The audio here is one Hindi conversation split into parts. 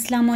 असलम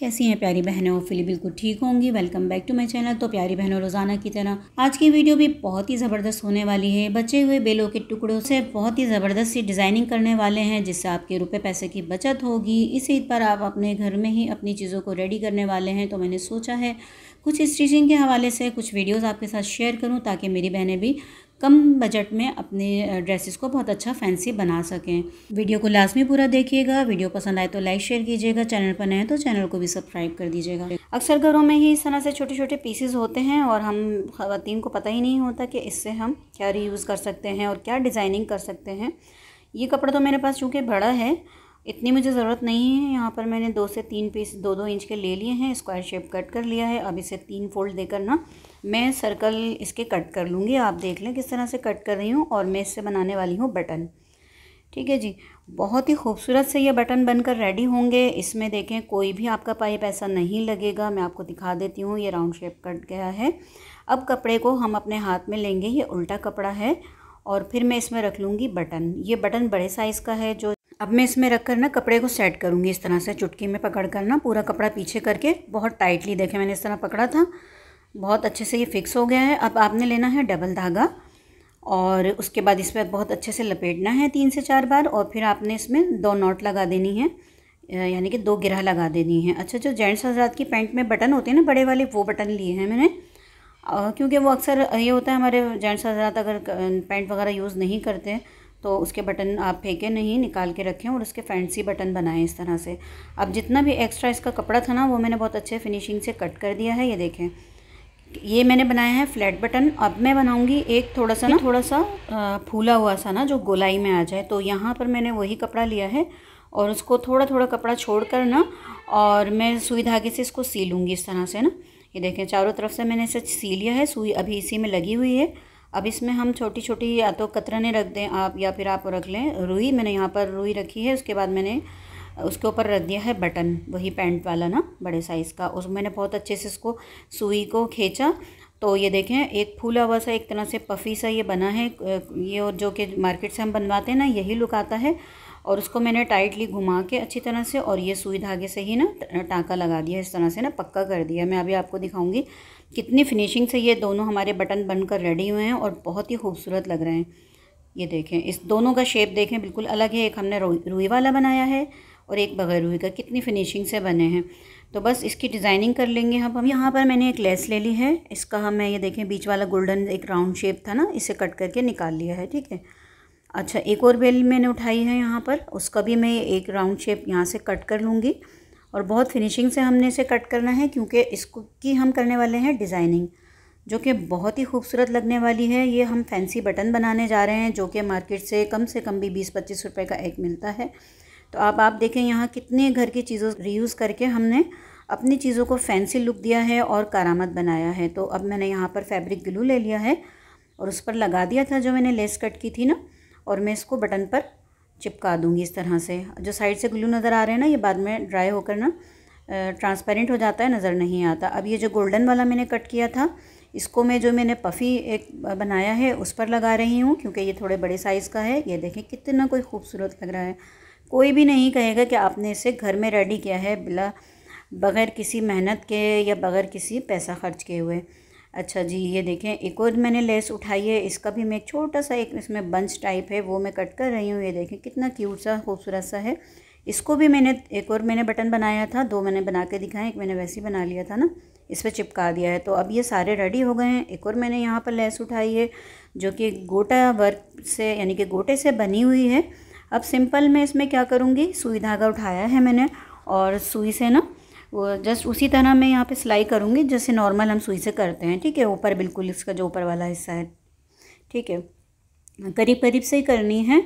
कैसी हैं प्यारी बहनों फिली बिल्कुल ठीक होंगी welcome back to my channel तो प्यारी बहनों रोज़ाना की तरह आज की वीडियो भी बहुत ही ज़बरदस्त होने वाली है बचे हुए बेलों के टुकड़ों से बहुत ही ज़बरदस्त सी डिज़ाइनिंग करने वाले हैं जिससे आपके रुपए पैसे की बचत होगी इस ईद पर आप अपने घर में ही अपनी चीज़ों को रेडी करने वाले हैं तो मैंने सोचा है कुछ स्टिचिंग के हवाले से कुछ वीडियोस आपके साथ शेयर करूं ताकि मेरी बहनें भी कम बजट में अपने ड्रेसेस को बहुत अच्छा फैंसी बना सकें वीडियो को लाजमी पूरा देखिएगा वीडियो पसंद आए तो लाइक शेयर कीजिएगा चैनल पर नए तो चैनल को भी सब्सक्राइब कर दीजिएगा अक्सर घरों में ही इस तरह से छोटे छोटे पीसेज होते हैं और हम खातन को पता ही नहीं होता कि इससे हम क्या रीयूज़ कर सकते हैं और क्या डिज़ाइनिंग कर सकते हैं ये कपड़ा तो मेरे पास चूँकि बड़ा है इतनी मुझे ज़रूरत नहीं है यहाँ पर मैंने दो से तीन पीस दो दो इंच के ले लिए हैं स्क्वायर शेप कट कर लिया है अब इसे तीन फोल्ड देकर ना मैं सर्कल इसके कट कर लूँगी आप देख लें किस तरह से कट कर रही हूँ और मैं इससे बनाने वाली हूँ बटन ठीक है जी बहुत ही खूबसूरत से ये बटन बनकर रेडी होंगे इसमें देखें कोई भी आपका पाइप ऐसा नहीं लगेगा मैं आपको दिखा देती हूँ ये राउंड शेप कट गया है अब कपड़े को हम अपने हाथ में लेंगे ये उल्टा कपड़ा है और फिर मैं इसमें रख लूँगी बटन ये बटन बड़े साइज़ का है जो अब मैं इसमें रख कर ना कपड़े को सेट करूँगी इस तरह से चुटकी में पकड़ कर ना पूरा कपड़ा पीछे करके बहुत टाइटली देखे मैंने इस तरह पकड़ा था बहुत अच्छे से ये फिक्स हो गया है अब आपने लेना है डबल धागा और उसके बाद इस पर बहुत अच्छे से लपेटना है तीन से चार बार और फिर आपने इसमें दो नॉट लगा देनी है यानी कि दो गिरह लगा देनी है अच्छा जो जेंट्स हजरात की पैंट में बटन होते हैं ना बड़े वाले वो बटन लिए हैं मैंने क्योंकि वो अक्सर ये होता है हमारे जेंट्स हजरात अगर पैंट वगैरह यूज़ नहीं करते तो उसके बटन आप फेंके नहीं निकाल के रखें और उसके फैंसी बटन बनाएं इस तरह से अब जितना भी एक्स्ट्रा इसका कपड़ा था ना वो मैंने बहुत अच्छे फिनिशिंग से कट कर दिया है ये देखें ये मैंने बनाया है फ्लैट बटन अब मैं बनाऊंगी एक थोड़ा सा ना थोड़ा सा फूला हुआ सा ना जो गोलाई में आ जाए तो यहाँ पर मैंने वही कपड़ा लिया है और उसको थोड़ा थोड़ा कपड़ा छोड़ कर ना और मैं सुई धागे से इसको सी लूँगी इस तरह से ना ये देखें चारों तरफ से मैंने इसे सी लिया है सुई अभी इसी में लगी हुई है अब इसमें हम छोटी छोटी या तो कतरने रख दें आप या फिर आप रख लें रुई मैंने यहाँ पर रुई रखी है उसके बाद मैंने उसके ऊपर रख दिया है बटन वही पैंट वाला ना बड़े साइज़ का उस मैंने बहुत अच्छे से इसको सुई को खींचा तो ये देखें एक फूला हुआ सा एक तरह से पफी सा ये बना है ये और जो कि मार्केट से हम बनवाते हैं ना यही लुक आता है और उसको मैंने टाइटली घुमा के अच्छी तरह से और ये सुई धागे से ही ना टाँका लगा दिया इस तरह से ना पक्का कर दिया मैं अभी आपको दिखाऊंगी कितनी फिनिशिंग से ये दोनों हमारे बटन बनकर रेडी हुए हैं और बहुत ही खूबसूरत लग रहे हैं ये देखें इस दोनों का शेप देखें बिल्कुल अलग है एक हमने रुई वाला बनाया है और एक बगैर रुई का कितनी फिनिशिंग से बने हैं तो बस इसकी डिज़ाइनिंग कर लेंगे हम हम यहाँ पर मैंने एक लेस ले ली है इसका हम मैं ये देखें बीच वाला गोल्डन एक राउंड शेप था ना इसे कट करके निकाल लिया है ठीक है अच्छा एक और बेल मैंने उठाई है यहाँ पर उसका भी मैं एक राउंड शेप यहाँ से कट कर लूँगी और बहुत फिनिशिंग से हमने इसे कट करना है क्योंकि इसको की हम करने वाले हैं डिज़ाइनिंग जो कि बहुत ही खूबसूरत लगने वाली है ये हम फैंसी बटन बनाने जा रहे हैं जो कि मार्केट से कम से कम भी बीस पच्चीस रुपये का एक मिलता है तो आप आप देखें यहाँ कितने घर की चीज़ों रीयूज़ करके हमने अपनी चीज़ों को फैंसी लुक दिया है और कारामत बनाया है तो अब मैंने यहाँ पर फैब्रिक ग्लू ले लिया है और उस पर लगा दिया था जो मैंने लेस कट की थी ना और मैं इसको बटन पर चिपका दूंगी इस तरह से जो साइड से ग्लू नज़र आ रहे हैं ना ये बाद में ड्राई होकर ना ट्रांसपेरेंट हो जाता है नज़र नहीं आता अब ये जो गोल्डन वाला मैंने कट किया था इसको मैं जो मैंने पफ़ी एक बनाया है उस पर लगा रही हूँ क्योंकि ये थोड़े बड़े साइज़ का है ये देखें कितना कोई खूबसूरत लग रहा है कोई भी नहीं कहेगा कि आपने इसे घर में रेडी किया है बिला बग़ैर किसी मेहनत के या बग़ैर किसी पैसा खर्च किए हुए अच्छा जी ये देखें एक और मैंने लेस उठाई है इसका भी मैं एक छोटा सा एक इसमें बंच टाइप है वो मैं कट कर रही हूँ ये देखें कितना क्यूट सा खूबसूरत सा है इसको भी मैंने एक और मैंने बटन बनाया था दो मैंने बना के दिखाए एक मैंने वैसे ही बना लिया था ना इस पर चिपका दिया है तो अब ये सारे रेडी हो गए हैं एक और मैंने यहाँ पर लेस उठाई है जो कि गोटा वर्क से यानी कि गोटे से बनी हुई है अब सिंपल मैं इसमें क्या करूँगी सुई धागा उठाया है मैंने और सुई से ना वो जस्ट उसी तरह मैं यहाँ पे सिलाई करूँगी जैसे नॉर्मल हम सुई से करते हैं ठीक है ऊपर बिल्कुल इसका जो ऊपर वाला हिस्सा है ठीक है करीब करीब से ही करनी है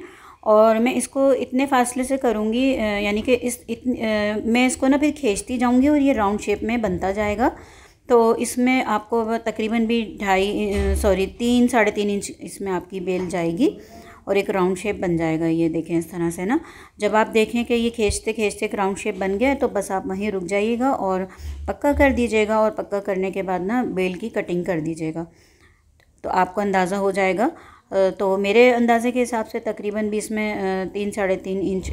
और मैं इसको इतने फासले से करूँगी यानी कि इस इत, आ, मैं इसको ना फिर खींचती जाऊँगी और ये राउंड शेप में बनता जाएगा तो इसमें आपको तकरीबन भी ढाई सॉरी तीन साढ़े तीन इंच इसमें आपकी बेल जाएगी और एक राउंड शेप बन जाएगा ये देखें इस तरह से ना जब आप देखें कि ये खींचते खींचते एक राउंड शेप बन गया तो बस आप वहीं रुक जाइएगा और पक्का कर दीजिएगा और पक्का करने के बाद ना बेल की कटिंग कर दीजिएगा तो आपको अंदाज़ा हो जाएगा तो मेरे अंदाज़े के हिसाब से तकरीबन भी इसमें तीन साढ़े तीन इंच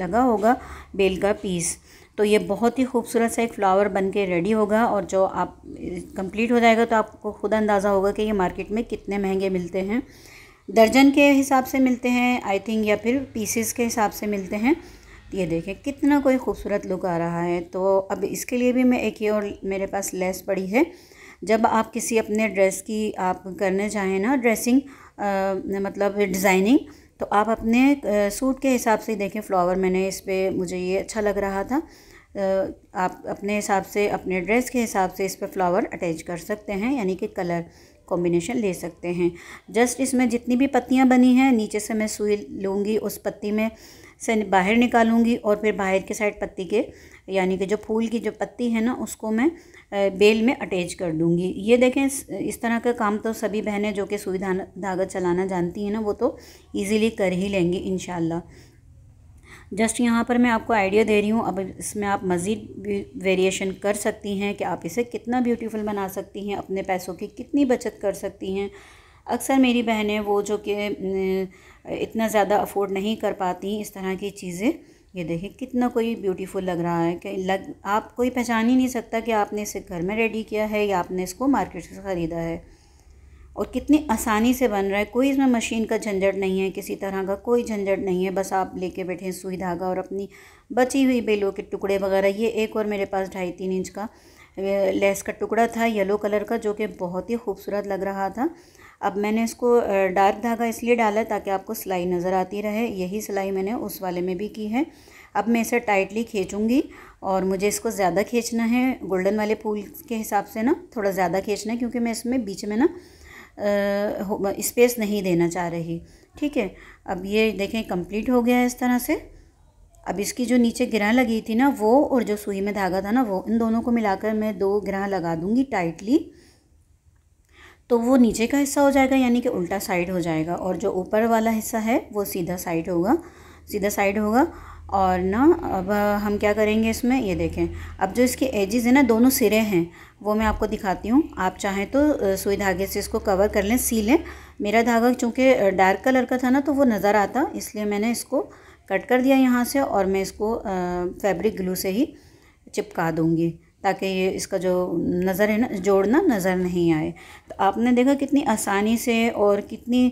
लगा होगा बेल का पीस तो ये बहुत ही खूबसूरत सा एक फ़्लावर बन के रेडी होगा और जो आप कंप्लीट हो जाएगा तो आपको खुद अंदाज़ा होगा कि ये मार्केट में कितने महंगे मिलते हैं दर्जन के हिसाब से मिलते हैं आई थिंक या फिर पीसेस के हिसाब से मिलते हैं ये देखें कितना कोई खूबसूरत लुक आ रहा है तो अब इसके लिए भी मैं एक ही और मेरे पास लेस पड़ी है जब आप किसी अपने ड्रेस की आप करने चाहें ना ड्रेसिंग आ, मतलब डिज़ाइनिंग तो आप अपने आ, सूट के हिसाब से देखें फ्लावर मैंने इस पर मुझे ये अच्छा लग रहा था आप अपने हिसाब से अपने ड्रेस के हिसाब से इस पर फ्लावर अटैच कर सकते हैं यानी कि कलर कॉम्बिनेशन ले सकते हैं जस्ट इसमें जितनी भी पत्तियाँ बनी हैं नीचे से मैं सुई लूँगी उस पत्ती में से बाहर निकालूंगी और फिर बाहर के साइड पत्ती के यानी कि जो फूल की जो पत्ती है ना उसको मैं बेल में अटैच कर दूंगी ये देखें इस तरह का काम तो सभी बहनें जो कि सुई धागा चलाना जानती हैं ना वो तो इजीली कर ही लेंगी इन जस्ट यहाँ पर मैं आपको आइडिया दे रही हूँ अब इसमें आप मज़ीद वेरिएशन कर सकती हैं कि आप इसे कितना ब्यूटीफुल बना सकती हैं अपने पैसों की कितनी बचत कर सकती हैं अक्सर मेरी बहनें वो जो कि इतना ज़्यादा अफोर्ड नहीं कर पाती इस तरह की चीज़ें ये देखिए कितना कोई ब्यूटीफुल लग रहा है कि लग आप कोई पहचान ही नहीं सकता कि आपने इसे घर में रेडी किया है या आपने इसको मार्केट से ख़रीदा है और कितनी आसानी से बन रहा है कोई इसमें मशीन का झंझट नहीं है किसी तरह का कोई झंझट नहीं है बस आप लेके बैठे हैं सुई धागा और अपनी बची हुई बेलों के टुकड़े वगैरह ये एक और मेरे पास ढाई तीन इंच का लेस का टुकड़ा था येलो कलर का जो कि बहुत ही खूबसूरत लग रहा था अब मैंने इसको डार्क धागा इसलिए डाला ताकि आपको सिलाई नज़र आती रहे यही सिलाई मैंने उस वाले में भी की है अब मैं इसे टाइटली खींचूँगी और मुझे इसको ज़्यादा खींचना है गोल्डन वाले फूल के हिसाब से ना थोड़ा ज़्यादा खींचना है क्योंकि मैं इसमें बीच में ना स्पेस नहीं देना चाह रही ठीक है अब ये देखें कंप्लीट हो गया है इस तरह से अब इसकी जो नीचे ग्रह लगी थी ना वो और जो सुई में धागा था ना वो इन दोनों को मिलाकर मैं दो ग्रह लगा दूँगी टाइटली तो वो नीचे का हिस्सा हो जाएगा यानी कि उल्टा साइड हो जाएगा और जो ऊपर वाला हिस्सा है वो सीधा साइड होगा सीधा साइड होगा और ना अब हम क्या करेंगे इसमें ये देखें अब जो इसके एजेस हैं ना दोनों सिरे हैं वो मैं आपको दिखाती हूँ आप चाहें तो सुई धागे से इसको कवर कर लें सी लें मेरा धागा चूँकि डार्क कलर का था ना तो वो नज़र आता इसलिए मैंने इसको कट कर दिया यहाँ से और मैं इसको फैब्रिक ग्लू से ही चिपका दूँगी ताकि ये इसका जो नज़र है ना जोड़ना नज़र नहीं आए तो आपने देखा कितनी आसानी से और कितनी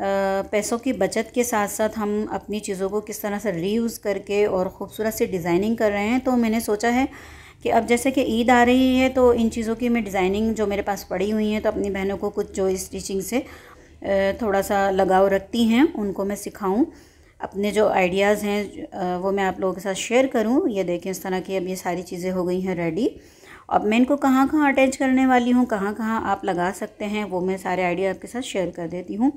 पैसों की बचत के साथ साथ हम अपनी चीज़ों को किस तरह से रीयूज़ करके और ख़ूबसूरत से डिज़ाइनिंग कर रहे हैं तो मैंने सोचा है कि अब जैसे कि ईद आ रही है तो इन चीज़ों की मैं डिज़ाइनिंग जो मेरे पास पड़ी हुई हैं तो अपनी बहनों को कुछ जो स्टिचिंग से थोड़ा सा लगाव रखती हैं उनको मैं सिखाऊँ अपने जो आइडियाज़ हैं वो मैं आप लोगों के साथ शेयर करूँ ये देखें इस तरह की अब ये सारी चीज़ें हो गई हैं रेडी अब मैं इनको कहाँ कहाँ अटैच करने वाली हूँ कहाँ कहाँ आप लगा सकते हैं वो मैं सारे आइडिया आपके साथ शेयर कर देती हूँ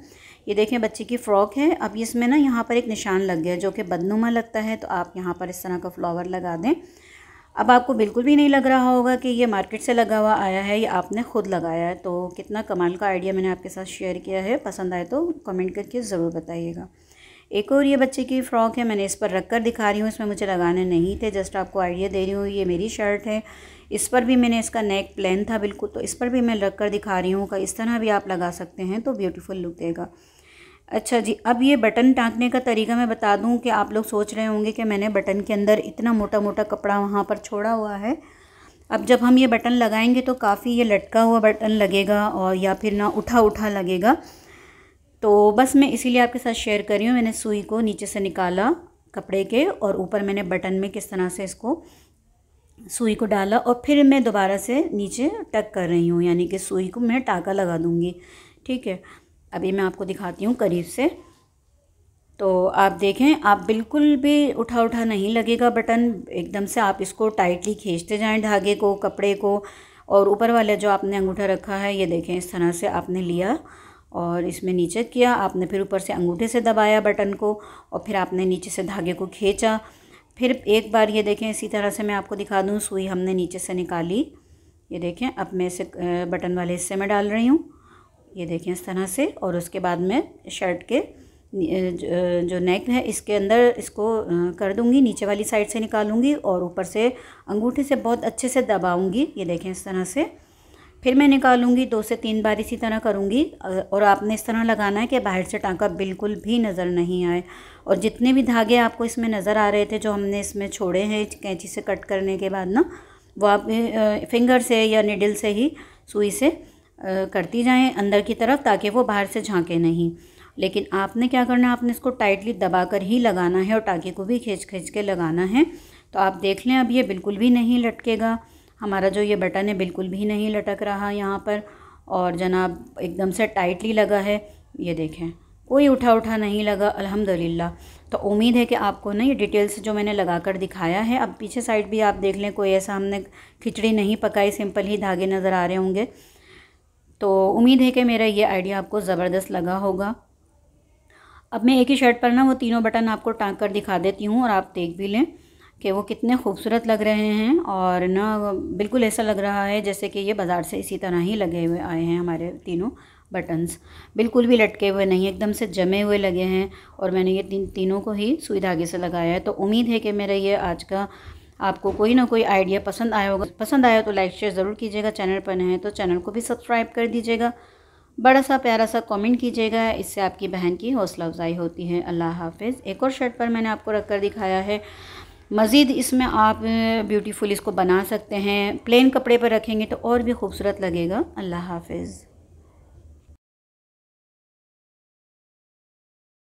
ये देखें बच्चे की फ़्रॉक है अब इसमें ना यहाँ पर एक निशान लग गया जो कि बदनुमा लगता है तो आप यहाँ पर इस तरह का फ्लावर लगा दें अब आपको बिल्कुल भी नहीं लग रहा होगा कि ये मार्केट से लगा हुआ आया है या आपने ख़ुद लगाया है तो कितना कमाल का आइडिया मैंने आपके साथ शेयर किया है पसंद आए तो कमेंट करके ज़रूर बताइएगा एक और ये बच्चे की फ़्रॉक है मैंने इस पर रख कर दिखा रही हूँ इसमें मुझे लगाने नहीं थे जस्ट आपको आइडिया दे रही हूँ ये मेरी शर्ट है इस पर भी मैंने इसका नेक प्लेन था बिल्कुल तो इस पर भी मैं रख कर दिखा रही हूँ का इस तरह भी आप लगा सकते हैं तो ब्यूटीफुल लुक देगा अच्छा जी अब ये बटन टाँकने का तरीका मैं बता दूँ कि आप लोग सोच रहे होंगे कि मैंने बटन के अंदर इतना मोटा मोटा कपड़ा वहाँ पर छोड़ा हुआ है अब जब हम ये बटन लगाएंगे तो काफ़ी ये लटका हुआ बटन लगेगा और या फिर ना उठा उठा लगेगा तो बस मैं इसीलिए आपके साथ शेयर कर रही हूँ मैंने सुई को नीचे से निकाला कपड़े के और ऊपर मैंने बटन में किस तरह से इसको सुई को डाला और फिर मैं दोबारा से नीचे टक कर रही हूँ यानी कि सुई को मैं टाका लगा दूँगी ठीक है अभी मैं आपको दिखाती हूँ करीब से तो आप देखें आप बिल्कुल भी उठा उठा नहीं लगेगा बटन एकदम से आप इसको टाइटली खींचते जाएं धागे को कपड़े को और ऊपर वाला जो आपने अंगूठा रखा है ये देखें इस तरह से आपने लिया और इसमें नीचे किया आपने फिर ऊपर से अंगूठे से दबाया बटन को और फिर आपने नीचे से धागे को खींचा फिर एक बार ये देखें इसी तरह से मैं आपको दिखा दूँ सुई हमने नीचे से निकाली ये देखें अब मैं इसे बटन वाले हिस्से में डाल रही हूँ ये देखें इस तरह से और उसके बाद मैं शर्ट के जो नेक है इसके अंदर इसको कर दूंगी नीचे वाली साइड से निकालूंगी और ऊपर से अंगूठे से बहुत अच्छे से दबाऊंगी ये देखें इस तरह से फिर मैं निकालूंगी दो से तीन बार इसी तरह करूँगी और आपने इस तरह लगाना है कि बाहर से टाँका बिल्कुल भी नज़र नहीं आए और जितने भी धागे आपको इसमें नज़र आ रहे थे जो हमने इसमें छोड़े हैं कैंची से कट करने के बाद ना वो आप फिंगर से या निडल से ही सुई से करती जाएं अंदर की तरफ ताकि वो बाहर से झाँके नहीं लेकिन आपने क्या करना है आपने इसको टाइटली दबा कर ही लगाना है और टाँके को भी खींच खींच के लगाना है तो आप देख लें अब ये बिल्कुल भी नहीं लटकेगा हमारा जो ये बटन है बिल्कुल भी नहीं लटक रहा यहाँ पर और जनाब एकदम से टाइटली लगा है ये देखें कोई उठा उठा नहीं लगा अल्हम्दुलिल्लाह तो उम्मीद है कि आपको ना ये डिटेल्स जो मैंने लगा कर दिखाया है अब पीछे साइड भी आप देख लें कोई ऐसा हमने खिचड़ी नहीं पकाई सिंपल ही धागे नज़र आ रहे होंगे तो उम्मीद है कि मेरा ये आइडिया आपको ज़बरदस्त लगा होगा अब मैं एक ही शर्ट पर ना वो तीनों बटन आपको टाँग कर दिखा देती हूँ और आप देख भी लें कि वो कितने खूबसूरत लग रहे हैं और ना बिल्कुल ऐसा लग रहा है जैसे कि ये बाज़ार से इसी तरह ही लगे हुए आए हैं हमारे तीनों बटन्स बिल्कुल भी लटके हुए नहीं एकदम से जमे हुए लगे हैं और मैंने ये तीन तीनों को ही सुई धागे से लगाया है तो उम्मीद है कि मेरा ये आज का आपको कोई ना कोई आइडिया पसंद आया होगा पसंद आया तो लाइक शेयर ज़रूर कीजिएगा चैनल पर नहीं है तो चैनल को भी सब्सक्राइब कर दीजिएगा बड़ा सा प्यारा सा कमेंट कीजिएगा इससे आपकी बहन की हौसला अफजाई होती है अल्लाह हाफिज़ एक और शर्ट पर मैंने आपको रख कर दिखाया है मज़ीद इसमें आप ब्यूटीफुल इसको बना सकते हैं प्लेन कपड़े पर रखेंगे तो और भी खूबसूरत लगेगा अल्लाह हाफिज़